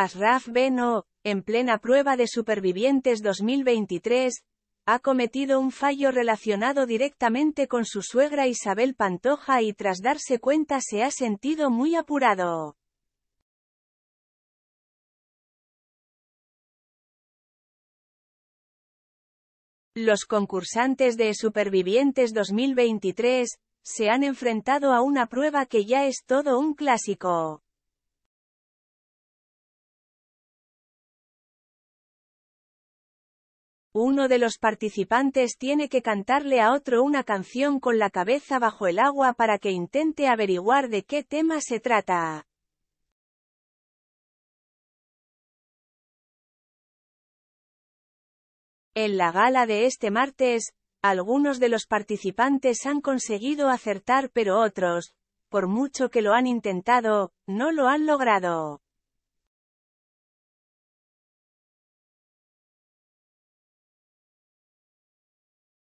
Asraf Beno, en plena prueba de Supervivientes 2023, ha cometido un fallo relacionado directamente con su suegra Isabel Pantoja y tras darse cuenta se ha sentido muy apurado. Los concursantes de Supervivientes 2023, se han enfrentado a una prueba que ya es todo un clásico. Uno de los participantes tiene que cantarle a otro una canción con la cabeza bajo el agua para que intente averiguar de qué tema se trata. En la gala de este martes, algunos de los participantes han conseguido acertar pero otros, por mucho que lo han intentado, no lo han logrado.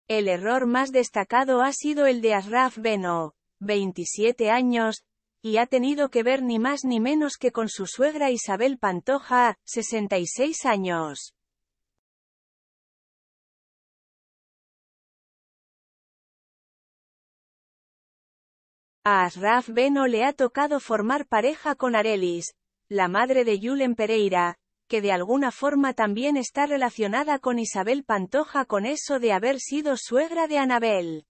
El error más destacado ha sido el de Asraf Beno, 27 años, y ha tenido que ver ni más ni menos que con su suegra Isabel Pantoja, 66 años. A Asraf Beno le ha tocado formar pareja con Arelis, la madre de Yulen Pereira, que de alguna forma también está relacionada con Isabel Pantoja con eso de haber sido suegra de Anabel.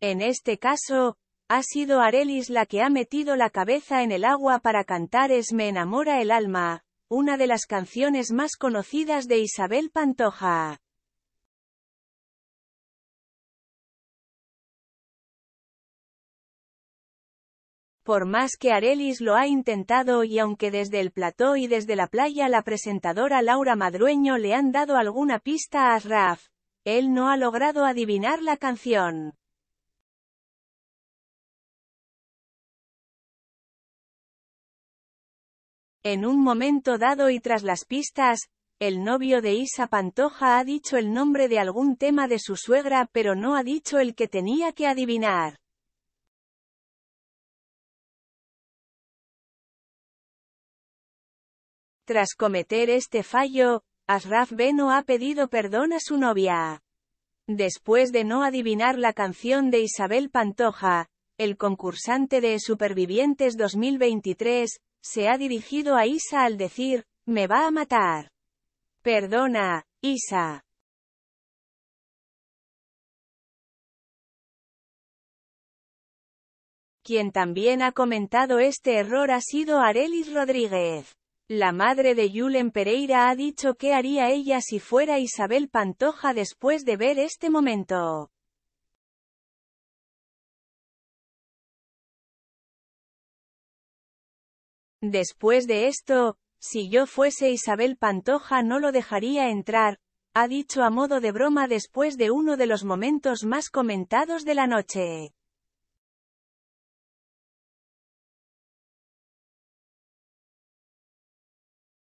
En este caso, ha sido Arelis la que ha metido la cabeza en el agua para cantar Es me enamora el alma, una de las canciones más conocidas de Isabel Pantoja. Por más que Arelis lo ha intentado y aunque desde el plató y desde la playa la presentadora Laura Madrueño le han dado alguna pista a Raf, él no ha logrado adivinar la canción. En un momento dado y tras las pistas, el novio de Isa Pantoja ha dicho el nombre de algún tema de su suegra pero no ha dicho el que tenía que adivinar. Tras cometer este fallo, Asraf Beno ha pedido perdón a su novia. Después de no adivinar la canción de Isabel Pantoja, el concursante de Supervivientes 2023, se ha dirigido a Isa al decir, me va a matar. Perdona, Isa. Quien también ha comentado este error ha sido Arelis Rodríguez. La madre de Yulen Pereira ha dicho qué haría ella si fuera Isabel Pantoja después de ver este momento. Después de esto, si yo fuese Isabel Pantoja no lo dejaría entrar, ha dicho a modo de broma después de uno de los momentos más comentados de la noche.